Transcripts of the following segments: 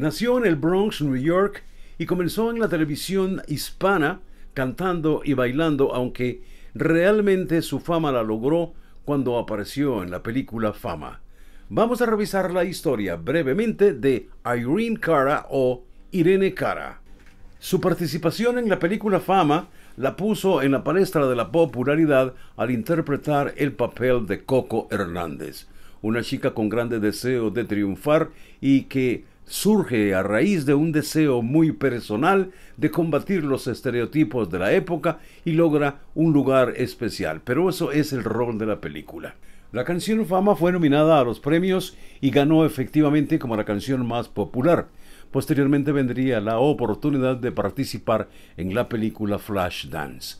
Nació en el Bronx, New York, y comenzó en la televisión hispana cantando y bailando, aunque realmente su fama la logró cuando apareció en la película Fama. Vamos a revisar la historia brevemente de Irene Cara o Irene Cara. Su participación en la película Fama la puso en la palestra de la popularidad al interpretar el papel de Coco Hernández, una chica con grande deseo de triunfar y que surge a raíz de un deseo muy personal de combatir los estereotipos de la época y logra un lugar especial, pero eso es el rol de la película. La canción Fama fue nominada a los premios y ganó efectivamente como la canción más popular. Posteriormente vendría la oportunidad de participar en la película Flashdance.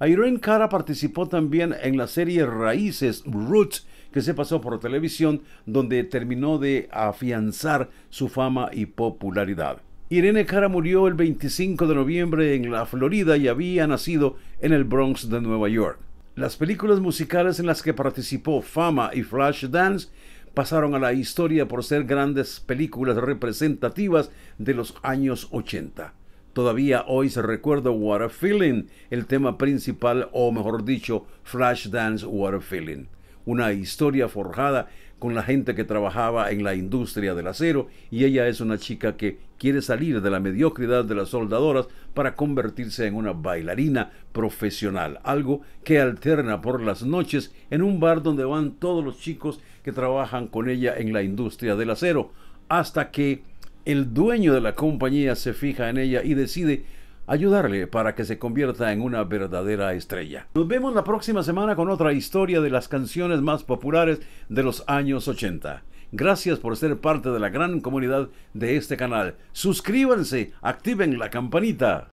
Irene Cara participó también en la serie Raíces Roots que se pasó por televisión, donde terminó de afianzar su fama y popularidad. Irene Cara murió el 25 de noviembre en la Florida y había nacido en el Bronx de Nueva York. Las películas musicales en las que participó Fama y Flashdance pasaron a la historia por ser grandes películas representativas de los años 80. Todavía hoy se recuerda What a Feeling, el tema principal o mejor dicho, Flashdance What a Feeling una historia forjada con la gente que trabajaba en la industria del acero y ella es una chica que quiere salir de la mediocridad de las soldadoras para convertirse en una bailarina profesional, algo que alterna por las noches en un bar donde van todos los chicos que trabajan con ella en la industria del acero, hasta que el dueño de la compañía se fija en ella y decide ayudarle para que se convierta en una verdadera estrella. Nos vemos la próxima semana con otra historia de las canciones más populares de los años 80. Gracias por ser parte de la gran comunidad de este canal. Suscríbanse, activen la campanita.